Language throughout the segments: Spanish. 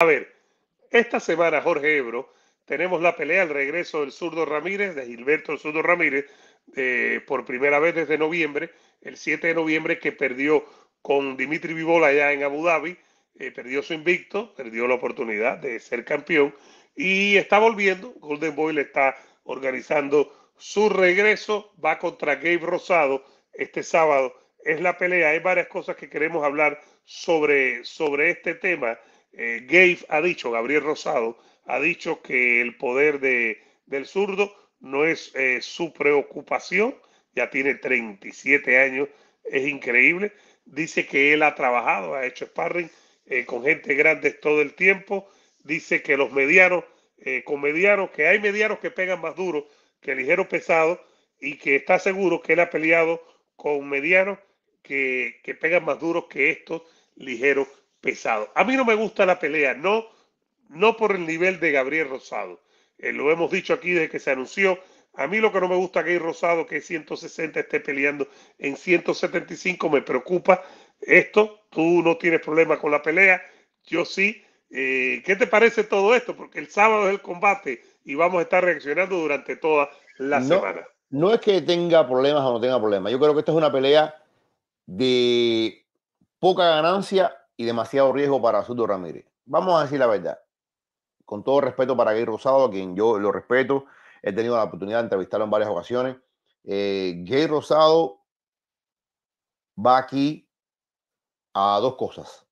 A ver, esta semana, Jorge Ebro, tenemos la pelea al regreso del zurdo Ramírez, de Gilberto zurdo Ramírez, por primera vez desde noviembre, el 7 de noviembre, que perdió con Dimitri Vivola allá en Abu Dhabi, eh, perdió su invicto, perdió la oportunidad de ser campeón y está volviendo. Golden Boy le está organizando su regreso, va contra Gabe Rosado este sábado. Es la pelea, hay varias cosas que queremos hablar sobre, sobre este tema. Eh, Gabe ha dicho, Gabriel Rosado, ha dicho que el poder de, del zurdo no es eh, su preocupación, ya tiene 37 años, es increíble. Dice que él ha trabajado, ha hecho sparring eh, con gente grande todo el tiempo. Dice que los medianos, con medianos, que hay medianos que pegan más duro que ligero pesado y que está seguro que él ha peleado con medianos que, pegan más duro que estos ligeros pesado. A mí no me gusta la pelea, no, no por el nivel de Gabriel Rosado. Eh, lo hemos dicho aquí desde que se anunció. A mí lo que no me gusta que Rosado, que 160 esté peleando en 175, me preocupa esto. Tú no tienes problema con la pelea, yo sí. Eh, ¿Qué te parece todo esto? Porque el sábado es el combate y vamos a estar reaccionando durante toda la semana. No es que tenga problemas o no tenga problemas. Yo creo que esta es una pelea de poca ganancia y demasiado riesgo para Sudo Ramírez. Vamos a decir la verdad, con todo respeto para Gay Rosado, a quien yo lo respeto, he tenido la oportunidad de entrevistarlo en varias ocasiones. Eh, Gay Rosado va aquí a dos cosas.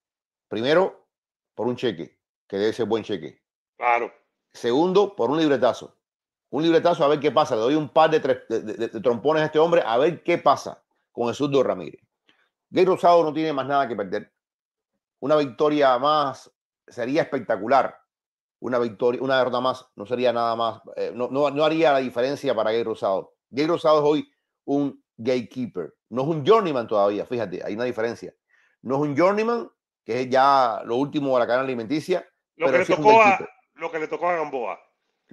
Primero, por un cheque, que debe ser buen cheque. Claro. Segundo, por un libretazo. Un libretazo a ver qué pasa. Le doy un par de, trompones a este hombre a ver qué pasa con sudor Ramírez. Gay Rosado no tiene más nada que perder. Una victoria más sería espectacular. Una victoria, una derrota más no sería nada más, eh, no, haría la diferencia para Gay Rosado. Gay Rosado es hoy un gatekeeper, no es un journeyman todavía, fíjate, hay una diferencia. No es un journeyman, que es ya lo último de la cadena alimenticia. Lo, que, le tocó a, Gamboa.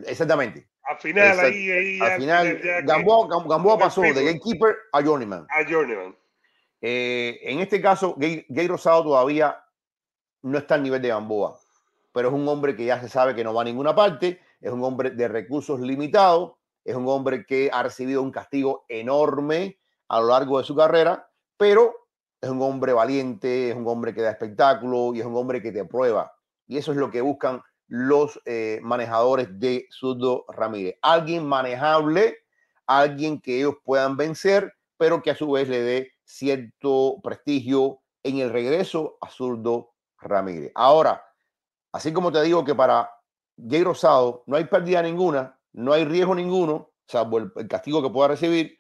Exactamente. Al final, ahí, ahí Gamboa, pasó de gatekeeper a journeyman. A journeyman. Eh, en este caso, Gay Rosado todavía no está al nivel de Gamboa, pero es un hombre que ya se sabe que no va a ninguna parte, es un hombre de recursos limitados, es un hombre que ha recibido un castigo enorme a lo largo de su carrera, pero es un hombre valiente, es un hombre que da espectáculo y es un hombre que te aprueba. Y eso es lo que buscan los eh, manejadores de Zurdo Ramírez. Alguien manejable, alguien que ellos puedan vencer, pero que a su vez le dé cierto prestigio en el regreso a Zurdo Ramírez. Ahora, así como te digo que para Gay Rosado no hay pérdida ninguna, no hay riesgo ninguno, salvo el, el castigo que pueda recibir,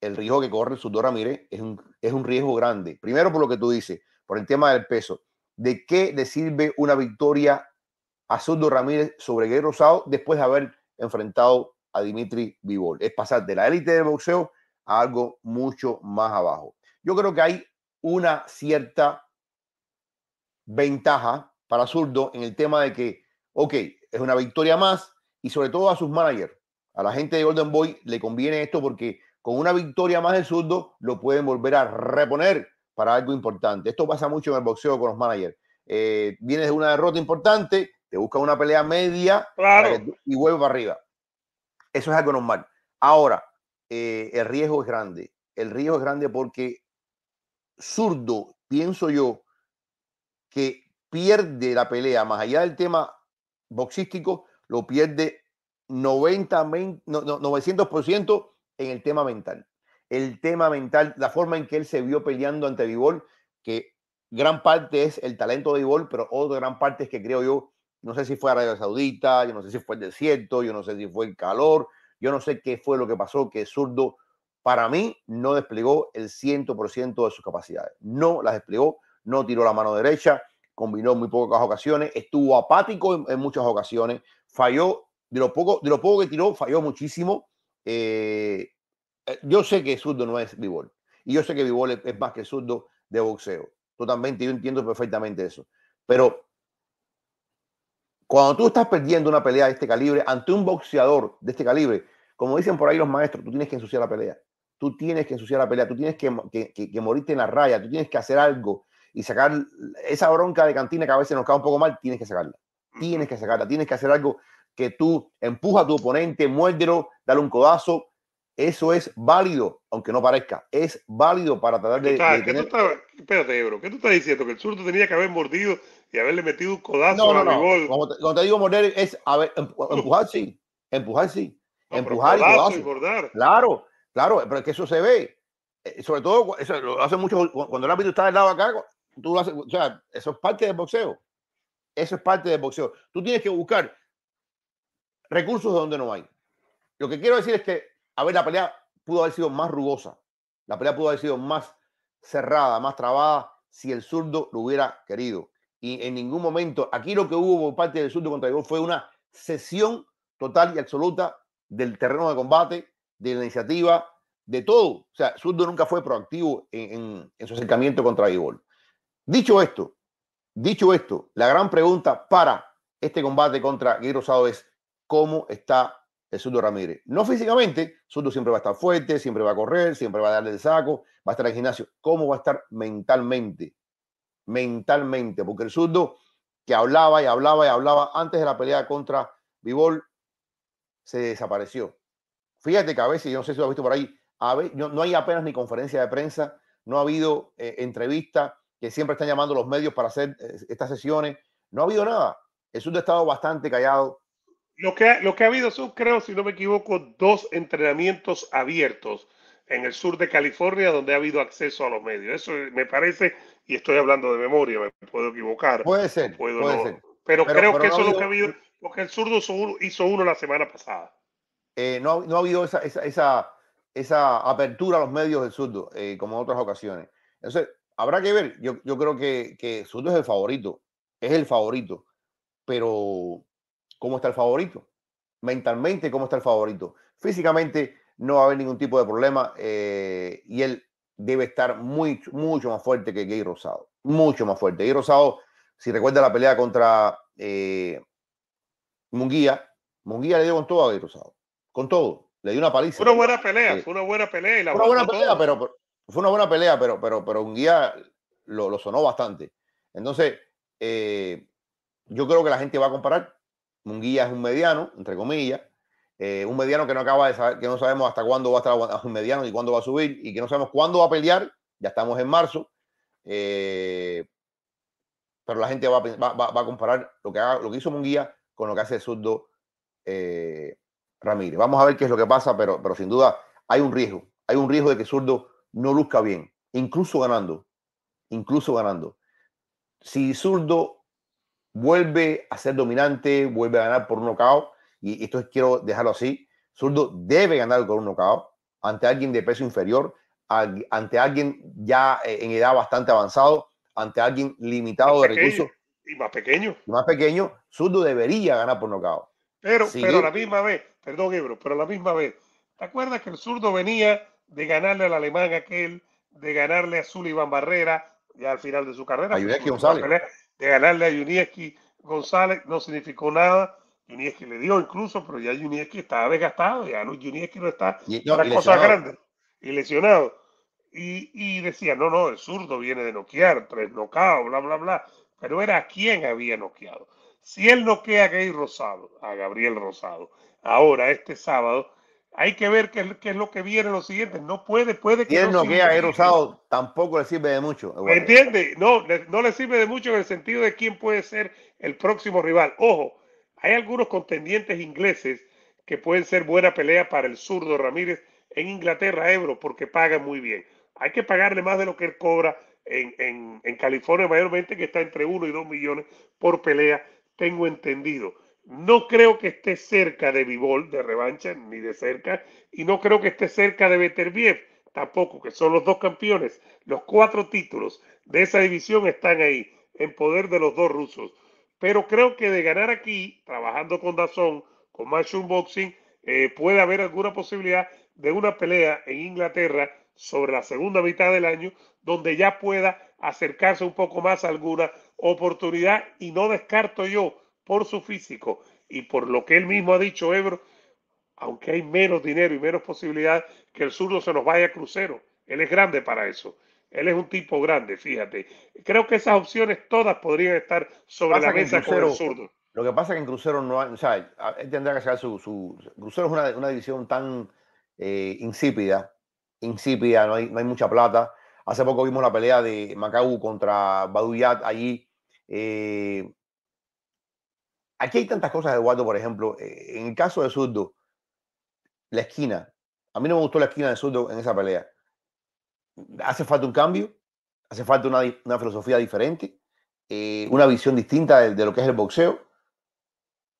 el riesgo que corre el Ramírez es un, es un riesgo grande. Primero por lo que tú dices, por el tema del peso. ¿De qué le sirve una victoria a Sudo Ramírez sobre Gay Rosado después de haber enfrentado a Dimitri Vivol? Es pasar de la élite del boxeo a algo mucho más abajo. Yo creo que hay una cierta ventaja para Zurdo en el tema de que, ok, es una victoria más y sobre todo a sus managers, a la gente de Golden Boy le conviene esto porque con una victoria más del Zurdo lo pueden volver a reponer para algo importante. Esto pasa mucho en el boxeo con los managers. Eh, viene vienes de una derrota importante, te busca una pelea media y vuelve para arriba. Eso es algo normal. Ahora, eh, el riesgo es grande. El riesgo es grande porque zurdo, pienso yo, que pierde la pelea, más allá del tema boxístico, lo pierde 90, 900% en el tema mental. El tema mental, la forma en que él se vio peleando ante Vivol, que gran parte es el talento de Vivol, pero otra gran parte es que creo yo, no sé si fue Arabia Saudita, yo no sé si fue el desierto, yo no sé si fue el calor, yo no sé qué fue lo que pasó, que Zurdo para mí no desplegó el 100% de sus capacidades, no las desplegó no tiró la mano derecha, combinó muy pocas ocasiones, estuvo apático en, muchas ocasiones, falló, de lo, poco, de poco que tiró, falló muchísimo. Eh, eh, yo sé que Zurdo no es Vivol, y yo sé que Vivol es, más que Zurdo de boxeo, totalmente, yo entiendo perfectamente eso, pero cuando tú estás perdiendo una pelea de este calibre, ante un boxeador de este calibre, como dicen por ahí los maestros, tú tienes que ensuciar la pelea tú tienes que ensuciar la pelea, tú tienes que, que, que morirte en la raya, tú tienes que hacer algo y sacar esa bronca de cantina que a veces nos cae un poco mal, tienes que sacarla. Tienes que sacarla, tienes que hacer algo que tú empuja a tu oponente, muérdelo, dale un codazo. Eso es válido, aunque no parezca. Es válido para tratar de. espérate, bro. ¿Qué tú estás diciendo? Que el surto tenía que haber mordido y haberle metido un codazo no, no, no. Cuando, te, digo morder, es em, empujar, sí. Empujar, sí. empujar y codazo. Claro, claro, pero es que eso se ve. Eh, sobre todo, eso lo muchos. Cuando el árbitro está del lado de acá, Tú eso es parte del boxeo. Eso es parte del boxeo. Tú tienes que buscar recursos donde no hay. Lo que quiero decir es que, a ver, la pelea pudo haber sido más rugosa. La pelea pudo haber sido más cerrada, más trabada, si el zurdo lo hubiera querido. Y en ningún momento, aquí lo que hubo por parte del zurdo contra el fue una cesión total y absoluta del terreno de combate, de la iniciativa, de todo. O sea, Zurdo nunca fue proactivo en, su acercamiento contra gol Dicho esto, dicho esto, la gran pregunta para este combate contra Guido Rosado es cómo está el Sudo Ramírez. No físicamente, Sudo siempre va a estar fuerte, siempre va a correr, siempre va a darle el saco, va a estar en el gimnasio. ¿Cómo va a estar mentalmente? Mentalmente, porque el Sudo que hablaba y hablaba y hablaba antes de la pelea contra Vivol se desapareció. Fíjate que a veces, yo no sé si lo has visto por ahí, no, hay apenas ni conferencia de prensa, no ha habido eh, entrevista, que siempre están llamando los medios para hacer eh, estas sesiones. No ha habido nada. El sur ha estado bastante callado. Lo que, ha, lo que ha habido son, creo, si no me equivoco, dos entrenamientos abiertos en el sur de California donde ha habido acceso a los medios. Eso me parece, y estoy hablando de memoria, me puedo equivocar. Puede ser. puede ser. Pero, creo que eso es lo que ha habido, porque el surdo hizo uno, la semana pasada. Eh, no, no, ha habido esa, esa, esa, apertura a los medios del surdo, eh, como en otras ocasiones. Entonces, habrá que ver. Yo, creo que, que Soto es el favorito. Es el favorito. Pero, ¿cómo está el favorito? Mentalmente, ¿cómo está el favorito? Físicamente no va a haber ningún tipo de problema eh, y él debe estar muy, mucho más fuerte que Gay Rosado. Mucho más fuerte. Gay Rosado, si recuerda la pelea contra eh, Munguía, Munguía le dio con todo a Gay Rosado. Con todo. Le dio una paliza. Fue una buena pelea, fue eh, una buena pelea. Y la una buena pelea, pero fue una buena pelea, pero, pero, pero un lo, sonó bastante. Entonces, eh, yo creo que la gente va a comparar. Munguía es un mediano, entre comillas, eh, un mediano que no acaba de saber, que no sabemos hasta cuándo va a estar un mediano y cuándo va a subir y que no sabemos cuándo va a pelear. Ya estamos en marzo. Eh, pero la gente va, a comparar lo que, haga, lo que hizo Munguía con lo que hace Surdo Ramírez. Vamos a ver qué es lo que pasa, pero, pero sin duda hay un riesgo. Hay un riesgo de que zurdo no luzca bien, incluso ganando, incluso ganando. Si Zurdo vuelve a ser dominante, vuelve a ganar por un nocao y esto quiero dejarlo así, Zurdo debe ganar con un nocao ante alguien de peso inferior, ante alguien ya eh, en edad bastante avanzado, ante alguien limitado de recursos. Y más pequeño. más pequeño, Zurdo debería ganar por nocao Pero, pero la misma vez, perdón, Ebro, pero la misma vez, ¿te acuerdas que el zurdo venía de ganarle al alemán aquel, de ganarle a Sullivan Barrera, ya al final de su carrera. González. de ganarle a Yunieski González no significó nada. Yunieski le dio incluso, pero ya Yunieski estaba desgastado, ya no, no está y, cosas grandes y lesionado. Y, y, decía, no, no, el zurdo viene de noquear, tres nocaos, bla, bla, bla. Pero era quién había noqueado. Si él noquea a Gay Rosado, a Gabriel Rosado, ahora este sábado, hay que ver qué, es lo que viene los siguientes. No puede, puede que. no, que usado tampoco le sirve de mucho. entiende? No, no le sirve de mucho en el sentido de quién puede ser el próximo rival. Ojo, hay algunos contendientes ingleses que pueden ser buena pelea para el zurdo Ramírez en Inglaterra, Ebro, porque paga muy bien. Hay que pagarle más de lo que él cobra en, en, en California, mayormente, que está entre 1 y 2 millones por pelea, tengo entendido. No creo que esté cerca de Vivol de revancha, ni de cerca, y no creo que esté cerca de Beterbiev tampoco, que son los dos campeones. Los cuatro títulos de esa división están ahí, en poder de los dos rusos. Pero creo que de ganar aquí, trabajando con Dazón, con Machine Boxing, eh, puede haber alguna posibilidad de una pelea en Inglaterra sobre la segunda mitad del año, donde ya pueda acercarse un poco más a alguna oportunidad. Y no descarto yo por su físico y por lo que él mismo ha dicho, Ebro, aunque hay menos dinero y menos posibilidad que el zurdo se nos vaya a crucero. Él es grande para eso. Él es un tipo grande, fíjate. Creo que esas opciones todas podrían estar sobre la mesa con el zurdo. Lo que pasa es que en Crucero no hay, o sea, él tendrá que sacar su, Crucero es una, una división tan eh, insípida, insípida, no hay, no hay mucha plata. Hace poco vimos la pelea de Macau contra Baduyat allí. Eh, Aquí hay tantas cosas, de Eduardo, por ejemplo, eh, en el caso de Zurdo, la esquina. A mí no me gustó la esquina de Zurdo en esa pelea. Hace falta un cambio, hace falta una, filosofía diferente, eh, una visión distinta de, lo que es el boxeo.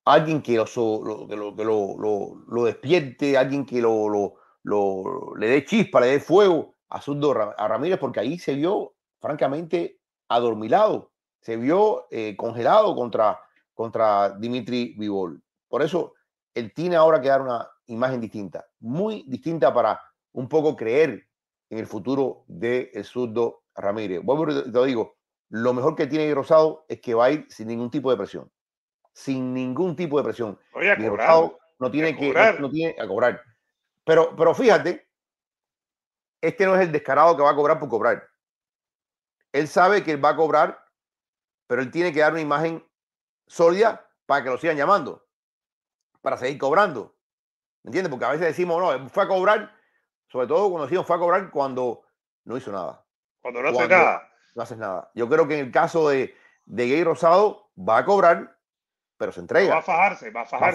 Alguien que lo, despierte, alguien que le dé chispa, le dé fuego a Zurdo a Ramírez, porque ahí se vio, francamente, adormilado, se vio eh, congelado contra contra Dimitri Vivol. Por eso, él tiene ahora que dar una imagen distinta, muy distinta para un poco creer en el futuro de el surdo Ramírez. Vuelvo te lo digo, lo mejor que tiene Rosado es que va a ir sin ningún tipo de presión. Sin ningún tipo de presión. y Rosado no tiene que no, tiene a cobrar. Pero, pero fíjate, este no es el descarado que va a cobrar por cobrar. Él sabe que va a cobrar, pero él tiene que dar una imagen sólida para que lo sigan llamando, para seguir cobrando. ¿Me entiendes? Porque a veces decimos, no, fue a cobrar, sobre todo cuando decimos fue a cobrar cuando no hizo nada. Cuando no hace nada. No haces nada. Yo creo que en el caso de, Gay Rosado va a cobrar, pero se entrega. va a fajarse, va a fajarse. Va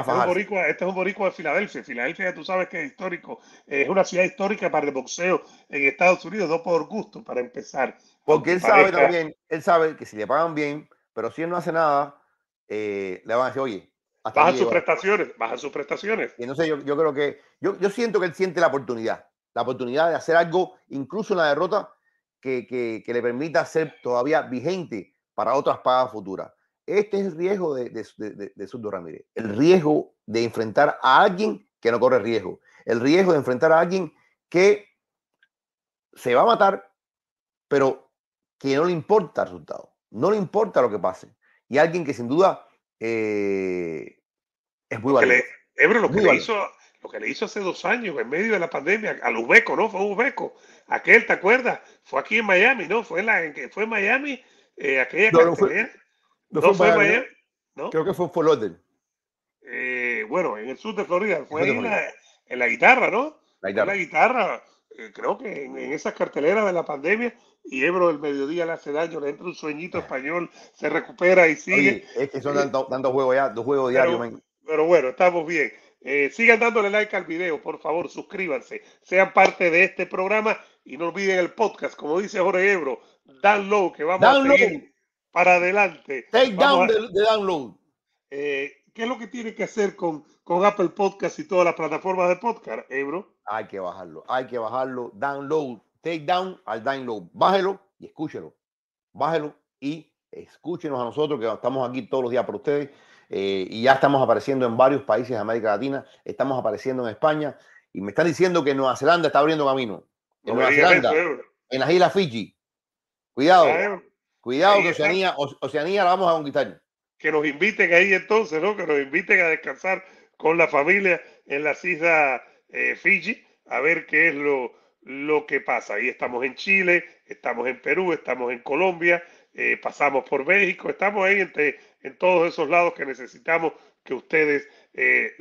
a este fajarse. Este, es un boricua, de Filadelfia. Filadelfia, tú sabes que es histórico. Es una ciudad histórica para el boxeo en Estados Unidos, no por gusto, para empezar. Porque él sabe también, él sabe que si le pagan bien, pero si él no hace nada, eh, le van a decir, oye, hasta bajan sus prestaciones, bajan sus prestaciones. Y sé yo, yo creo que, yo, siento que él siente la oportunidad, la oportunidad de hacer algo, incluso una derrota, que, le permita ser todavía vigente para otras pagas futuras. Este es el riesgo de, de, de, de Ramírez, el riesgo de enfrentar a alguien que no corre riesgo, el riesgo de enfrentar a alguien que se va a matar, pero que no le importa el resultado. No le importa lo que pase. Y alguien que sin duda eh, es muy valiente. Ebro, lo, que Le hizo, hace dos años, en medio de la pandemia, al Ubeco, ¿no? Fue un beco. Aquel, ¿te acuerdas? Fue aquí en Miami, ¿no? Fue en, la, en, fue Miami, aquella fue, no, Miami, Creo que fue en Florida. Eh, bueno, en el sur de Florida. Fue en, La, en, la, guitarra, ¿no? La guitarra. La guitarra eh, creo que en, en, esas carteleras de la pandemia, y Ebro del mediodía le hace daño, le entra un sueñito ah. español, se recupera y sigue. es que son dando eh, ya, dos juegos diarios. Pero, bueno, estamos bien. Eh, sigan dándole like al video, por favor, suscríbanse, sean parte de este programa y no olviden el podcast, como dice Jorge Ebro, download, que vamos a para adelante. Take down de download. ¿qué es lo que tiene que hacer con, con Apple Podcasts y todas las plataformas de podcast, Ebro? Hay que bajarlo, hay que bajarlo. Download, take down al download. Bájelo y escúchelo. Bájelo y escúchenos a nosotros que estamos aquí todos los días para ustedes. Eh, y ya estamos apareciendo en varios países de América Latina, estamos apareciendo en España y me están diciendo que Nueva Zelanda está abriendo camino. En Nueva Zelanda, en las islas Fiji. Cuidado, cuidado que Oceanía, Oceanía la vamos a conquistar que nos inviten ahí entonces, ¿no? Que nos inviten a descansar con la familia en la islas eh, Fiji, a ver qué es lo, lo que pasa. Ahí estamos en Chile, estamos en Perú, estamos en Colombia, eh, pasamos por México, estamos ahí en todos esos lados que necesitamos que ustedes eh,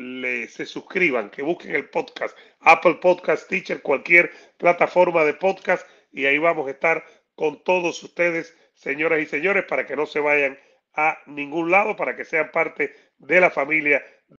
se suscriban, que busquen el podcast, Apple Podcast, Teacher, cualquier plataforma de podcast, y ahí vamos a estar con todos ustedes, señoras y señores, para que no se vayan a ningún lado para que sean parte de la familia